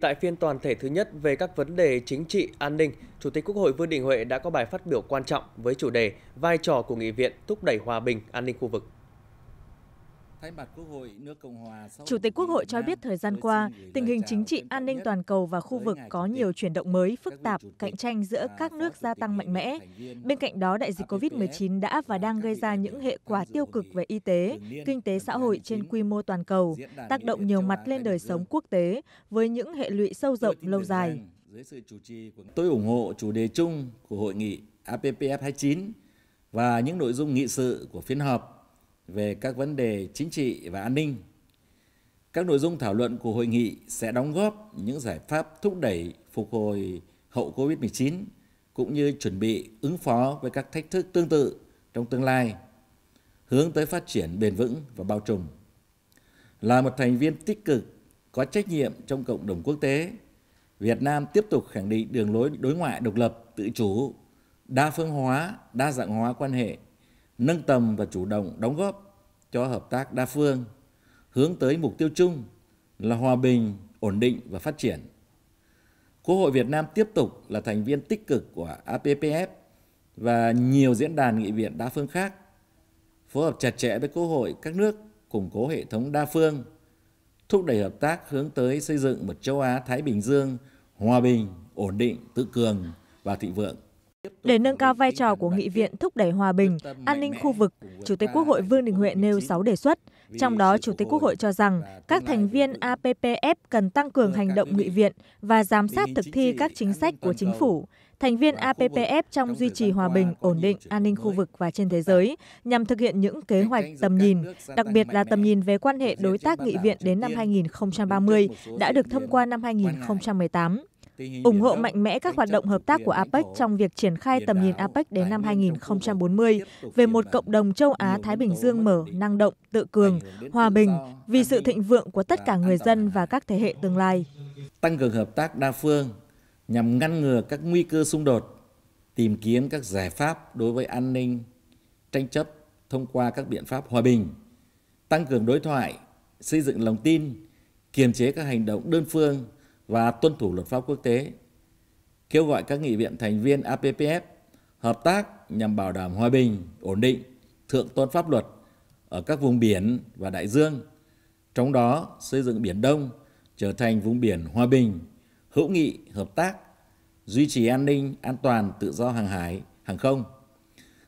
Tại phiên toàn thể thứ nhất về các vấn đề chính trị, an ninh, Chủ tịch Quốc hội Vương Đình Huệ đã có bài phát biểu quan trọng với chủ đề Vai trò của Nghị viện thúc đẩy hòa bình, an ninh khu vực. Chủ tịch Quốc hội cho biết thời gian qua, tình hình chính trị an ninh toàn cầu và khu vực có nhiều chuyển động mới, phức tạp, cạnh tranh giữa các nước gia tăng mạnh mẽ. Bên cạnh đó, đại dịch COVID-19 đã và đang gây ra những hệ quả tiêu cực về y tế, kinh tế xã hội trên quy mô toàn cầu, tác động nhiều mặt lên đời sống quốc tế với những hệ lụy sâu rộng lâu dài. Tôi ủng hộ chủ đề chung của hội nghị APPF 29 và những nội dung nghị sự của phiên họp về các vấn đề chính trị và an ninh. Các nội dung thảo luận của hội nghị sẽ đóng góp những giải pháp thúc đẩy phục hồi hậu Covid-19 cũng như chuẩn bị ứng phó với các thách thức tương tự trong tương lai, hướng tới phát triển bền vững và bao trùm. Là một thành viên tích cực, có trách nhiệm trong cộng đồng quốc tế, Việt Nam tiếp tục khẳng định đường lối đối ngoại độc lập, tự chủ, đa phương hóa, đa dạng hóa quan hệ nâng tầm và chủ động đóng góp cho hợp tác đa phương, hướng tới mục tiêu chung là hòa bình, ổn định và phát triển. Quốc hội Việt Nam tiếp tục là thành viên tích cực của APPF và nhiều diễn đàn nghị viện đa phương khác, phối hợp chặt chẽ với Quốc hội các nước củng cố hệ thống đa phương, thúc đẩy hợp tác hướng tới xây dựng một châu Á Thái Bình Dương hòa bình, ổn định, tự cường và thịnh vượng để nâng cao vai trò của nghị viện thúc đẩy hòa bình an ninh khu vực chủ tịch quốc hội vương đình huệ nêu sáu đề xuất trong đó chủ tịch quốc hội cho rằng các thành viên appf cần tăng cường hành động nghị viện và giám sát thực thi các chính sách của chính phủ thành viên appf trong duy trì hòa bình ổn định an ninh khu vực và trên thế giới nhằm thực hiện những kế hoạch tầm nhìn đặc biệt là tầm nhìn về quan hệ đối tác nghị viện đến năm 2030 đã được thông qua năm 2018 ủng hộ mạnh mẽ các hoạt động hợp tác của apec trong việc triển khai tầm nhìn apec đến năm 2040 về một cộng đồng châu Á Thái Bình Dương mở, năng động, tự cường, hòa bình vì sự thịnh vượng của tất cả người dân và các thế hệ tương lai. Tăng cường hợp tác đa phương nhằm ngăn ngừa các nguy cơ xung đột, tìm kiếm các giải pháp đối với an ninh, tranh chấp thông qua các biện pháp hòa bình, tăng cường đối thoại, xây dựng lòng tin, kiềm chế các hành động đơn phương và tuân thủ luật pháp quốc tế, kêu gọi các nghị viện thành viên APPF hợp tác nhằm bảo đảm hòa bình, ổn định, thượng tôn pháp luật ở các vùng biển và đại dương, trong đó xây dựng Biển Đông trở thành vùng biển hòa bình, hữu nghị, hợp tác, duy trì an ninh, an toàn, tự do hàng hải, hàng không.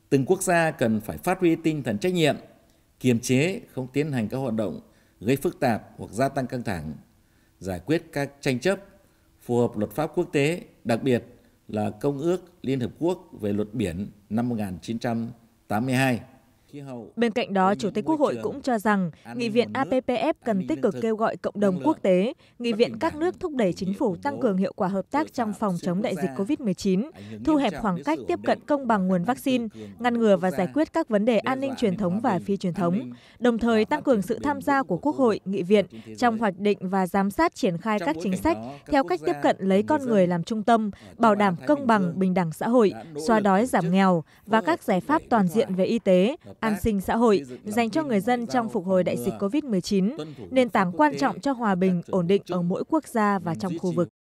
Từng quốc gia cần phải phát huy tinh thần trách nhiệm, kiềm chế không tiến hành các hoạt động gây phức tạp hoặc gia tăng căng thẳng giải quyết các tranh chấp phù hợp luật pháp quốc tế, đặc biệt là Công ước Liên Hợp Quốc về luật biển năm 1982. Bên cạnh đó, Chủ tịch Quốc hội cũng cho rằng Nghị viện APPF cần tích cực kêu gọi cộng đồng quốc tế, Nghị viện các nước thúc đẩy chính phủ tăng cường hiệu quả hợp tác trong phòng chống đại dịch COVID-19, thu hẹp khoảng cách tiếp cận công bằng nguồn vaccine, ngăn ngừa và giải quyết các vấn đề an ninh truyền thống và phi truyền thống, đồng thời tăng cường sự tham gia của Quốc hội, Nghị viện trong hoạch định và giám sát triển khai các chính sách theo cách tiếp cận lấy con người làm trung tâm, bảo đảm công bằng, bình đẳng xã hội, xóa đói giảm nghèo và các giải pháp toàn diện về y tế, an sinh xã hội dành cho người dân trong phục hồi đại dịch covid một chín nền tảng quan trọng cho hòa bình ổn định ở mỗi quốc gia và trong khu vực